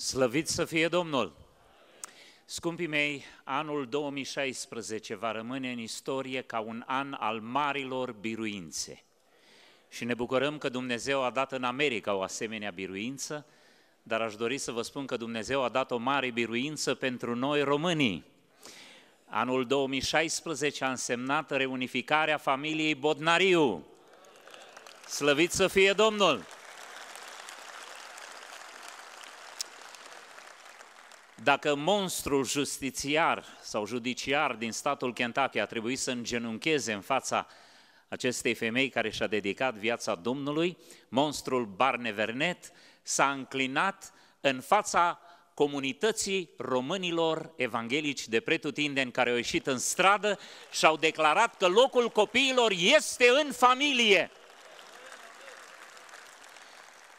Slăvit să fie Domnul! Scumpii mei, anul 2016 va rămâne în istorie ca un an al marilor biruințe. Și ne bucurăm că Dumnezeu a dat în America o asemenea biruință, dar aș dori să vă spun că Dumnezeu a dat o mare biruință pentru noi românii. Anul 2016 a însemnat reunificarea familiei Bodnariu. Slăvit să fie Domnul! Dacă monstrul justițiar sau judiciar din statul Kentucky a trebuit să îngenuncheze în fața acestei femei care și-a dedicat viața Domnului, monstrul Barnevernet s-a înclinat în fața comunității românilor evanghelici de pretutindeni care au ieșit în stradă și au declarat că locul copiilor este în familie.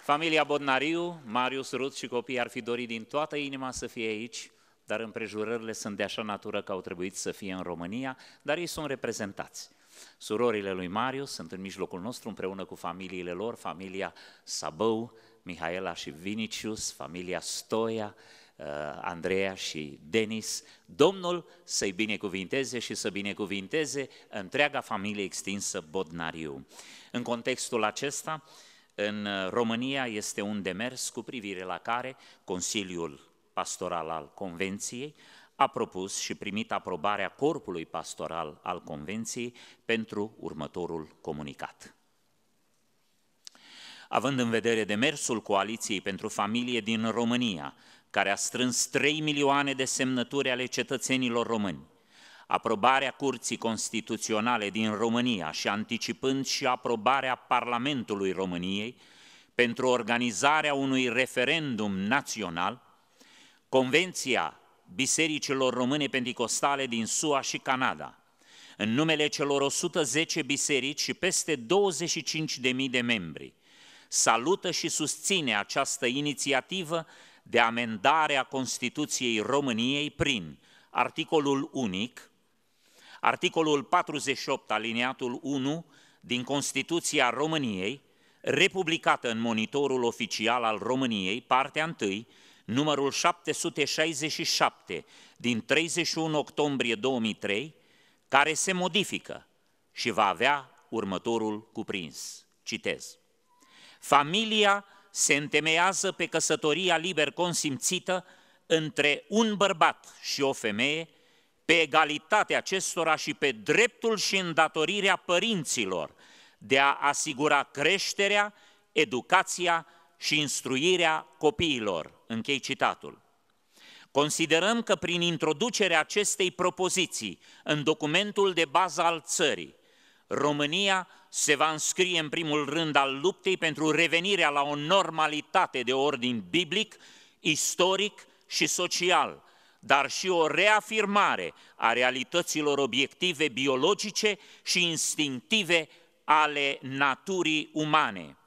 Familia Bodnariu, Marius Ruth și copiii ar fi dorit din toată inima să fie aici, dar împrejurările sunt de așa natură că au trebuit să fie în România, dar ei sunt reprezentați. Surorile lui Marius sunt în mijlocul nostru împreună cu familiile lor, familia Sabău, Mihaela și Vinicius, familia Stoia, uh, Andreea și Denis. Domnul să-i binecuvinteze și să binecuvinteze întreaga familie extinsă Bodnariu. În contextul acesta, în uh, România este un demers cu privire la care Consiliul Pastoral al Convenției a propus și primit aprobarea Corpului Pastoral al Convenției pentru următorul comunicat. Având în vedere demersul Coaliției pentru Familie din România, care a strâns 3 milioane de semnături ale cetățenilor români, aprobarea Curții Constituționale din România și anticipând și aprobarea Parlamentului României pentru organizarea unui referendum național, Convenția Bisericilor Române Pentecostale din SUA și Canada, în numele celor 110 biserici și peste 25.000 de membri, salută și susține această inițiativă de amendare a Constituției României prin articolul unic, Articolul 48, aliniatul 1 din Constituția României, republicată în monitorul oficial al României, partea 1, numărul 767 din 31 octombrie 2003, care se modifică și va avea următorul cuprins. Citez. Familia se întemeiază pe căsătoria liber consimțită între un bărbat și o femeie pe egalitatea acestora și pe dreptul și îndatorirea părinților de a asigura creșterea, educația și instruirea copiilor. Închei citatul. Considerăm că prin introducerea acestei propoziții în documentul de bază al țării, România se va înscrie în primul rând al luptei pentru revenirea la o normalitate de ordin biblic, istoric și social – dar și o reafirmare a realităților obiective biologice și instinctive ale naturii umane.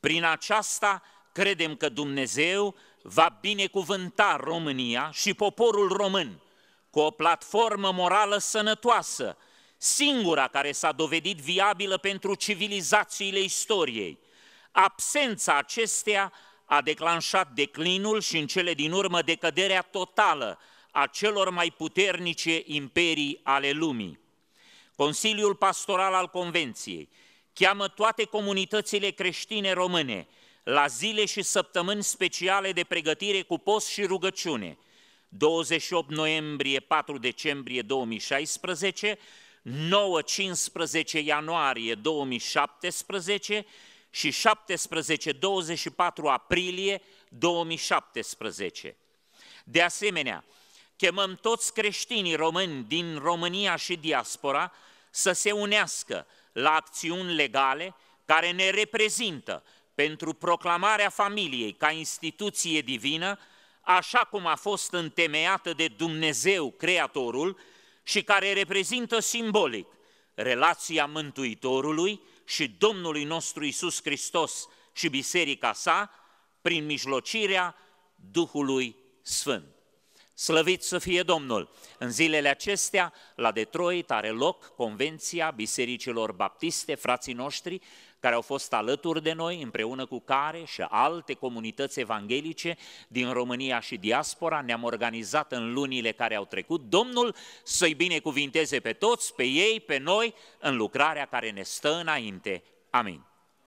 Prin aceasta credem că Dumnezeu va binecuvânta România și poporul român cu o platformă morală sănătoasă, singura care s-a dovedit viabilă pentru civilizațiile istoriei. Absența acesteia a declanșat declinul și în cele din urmă decăderea totală a celor mai puternice imperii ale lumii. Consiliul Pastoral al Convenției cheamă toate comunitățile creștine române la zile și săptămâni speciale de pregătire cu post și rugăciune, 28 noiembrie 4 decembrie 2016, 9-15 ianuarie 2017 și 17-24 aprilie 2017. De asemenea, chemăm toți creștinii români din România și diaspora să se unească la acțiuni legale care ne reprezintă pentru proclamarea familiei ca instituție divină, așa cum a fost întemeiată de Dumnezeu Creatorul și care reprezintă simbolic relația Mântuitorului și Domnului nostru Isus Hristos și biserica sa prin mijlocirea Duhului Sfânt. Slăvit să fie Domnul! În zilele acestea, la Detroit, are loc Convenția Bisericilor Baptiste, frații noștri, care au fost alături de noi, împreună cu care și alte comunități evanghelice din România și diaspora ne-am organizat în lunile care au trecut. Domnul să-i binecuvinteze pe toți, pe ei, pe noi, în lucrarea care ne stă înainte. Amin.